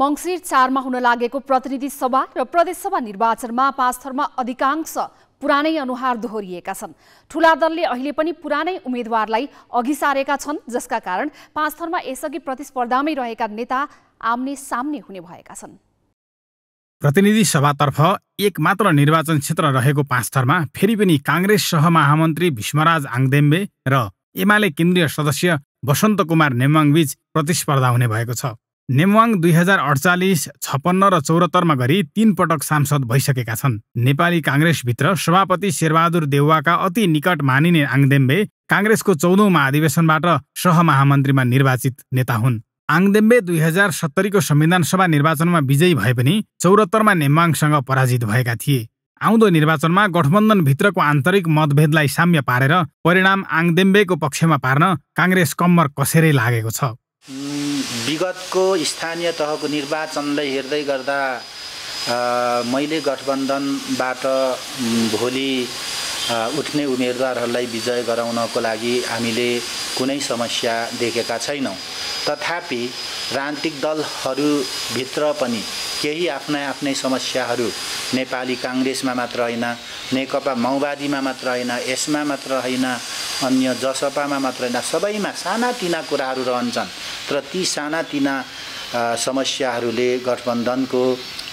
मङ्सिर चारमा हुन लागेको प्रतिनिधि सभा र प्रदेशसभा निर्वाचनमा पाँच थरमा अधिकांश पुरानै अनुहार दोहोरिएका छन् ठुला दलले अहिले पनि पुरानै उम्मेद्वारलाई अघि सारेका छन् जसका कारण पाँच थरमा यसअघि प्रतिस्पर्धामै रहेका नेता आम्ने सामने हुने भएका छन् प्रतिनिधि सभातर्फ एकमात्र निर्वाचन क्षेत्र रहेको पाँच थरमा फेरि पनि काङ्ग्रेस सहमहामन्त्री भीष्मराज आङदेम्बे र एमाले केन्द्रीय सदस्य वसन्त कुमार नेमाङबीच प्रतिस्पर्धा हुने भएको छ नेमवाङ दुई हजार अडचालिस छप्पन्न र चौरात्तरमा गरी तीन पटक सांसद भइसकेका छन् नेपाली काङ्ग्रेसभित्र सभापति शेरबहादुर देउवाका अति निकट मानिने आङदेम्बे काङ्ग्रेसको चौधौँ महाधिवेशनबाट सहमहामन्त्रीमा निर्वाचित नेता हुन् आङदेम्बे दुई हजार सत्तरीको संविधान सभा निर्वाचनमा विजयी भए पनि चौरात्तरमा नेमवाङसँग पराजित भएका थिए आउँदो निर्वाचनमा गठबन्धनभित्रको आन्तरिक मतभेदलाई साम्य पारेर परिणाम आङदेम्बेको पक्षमा पार्न काङ्ग्रेस कम्मर कसेरै लागेको छ विगतको स्थानीय तहको निर्वाचनलाई हेर्दै गर्दा मैले गठबन्धनबाट भोलि उठ्ने उम्मेदवारहरूलाई विजय गराउनको लागि हामीले कुनै समस्या देखेका छैनौँ तथापि राजनीतिक दलहरूभित्र पनि केही आफ्नै आफ्नै समस्याहरू नेपाली काङ्ग्रेसमा मात्र होइन नेकपा माओवादीमा मात्र होइन यसमा मात्र होइन अन्य जसपामा मात्र होइन सबैमा सानातिना कुराहरू रहन्छन् तर ती सानातिना समस्याहरूले गठबन्धनको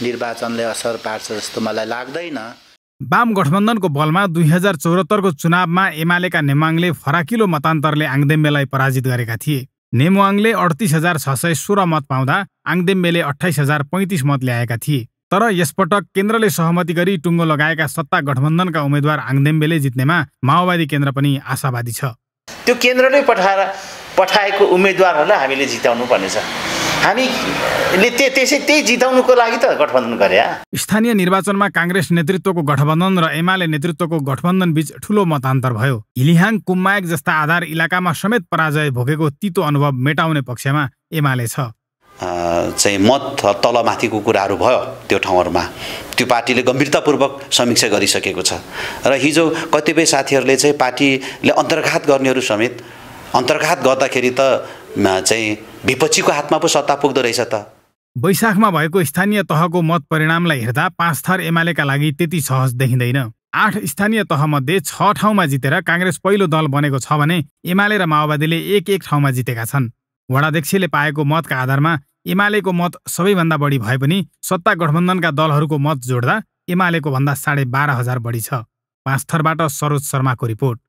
निर्वाचनले असर पार्छ जस्तो मलाई लाग्दैन वाम गठबन्धनको बलमा दुई हजार चौहत्तरको चुनावमा एमालेका नेमाङले फराकिलो मतान्तरले आङदेम्बेलाई पराजित गरेका थिए नेमुवाङले अडतिस हजार छ सय सोह्र मत पाउँदा आङदेम्बेले अठाइस हजार पैँतिस मत ल्याएका थिए तर यसपटक केन्द्रले सहमति गरी टुङ्गो लगाएका सत्ता गठबन्धनका उम्मेद्वार आङदेम्बेले जित्नेमा माओवादी केन्द्र पनि आशावादी छ त्यो केन्द्रले पठाएर पठाएको उम्मेद्वारहरूलाई हामीले जिताउनु पर्नेछ हामीले ते, त्यसै जिताउनुको लागि त गठबन्धन गरे स्थानीय निर्वाचनमा काङ्ग्रेस नेतृत्वको गठबन्धन र एमाले नेतृत्वको गठबन्धन बीच ठुलो मतान्तर भयो हिलिहाङ कुम्मायक जस्ता आधार इलाकामा समेत पराजय भोगेको तितो अनुभव मेटाउने पक्षमा एमाले छ चाहिँ मत तलमाथिको कुराहरू भयो त्यो ठाउँहरूमा त्यो पार्टीले गम्भीरतापूर्वक समीक्षा गरिसकेको छ र हिजो कतिपय साथीहरूले चाहिँ पार्टीले अन्तर्घात गर्नेहरू समेत अन्तर्घात गर्दाखेरि त चाहिँ विपक्षीको हातमा पो सत्ता पुग्दो रहेछ त वैशाखमा भएको स्थानीय तहको मत परिणामलाई हेर्दा पाँच थर एमालेका लागि त्यति सहज देखिँदैन आठ स्थानीय तहमध्ये छ ठाउँमा जितेर काङ्ग्रेस पहिलो दल बनेको छ भने एमाले र माओवादीले एक एक ठाउँमा जितेका छन् वडाध्यक्षले पाएको मतका आधारमा एमालेको मत सबैभन्दा बढी भए पनि सत्ता गठबन्धनका दलहरूको मत जोड्दा एमालेको भन्दा साढे बाह्र हजार बढी छ पाँचथरबाट सरोज शर्माको रिपोर्ट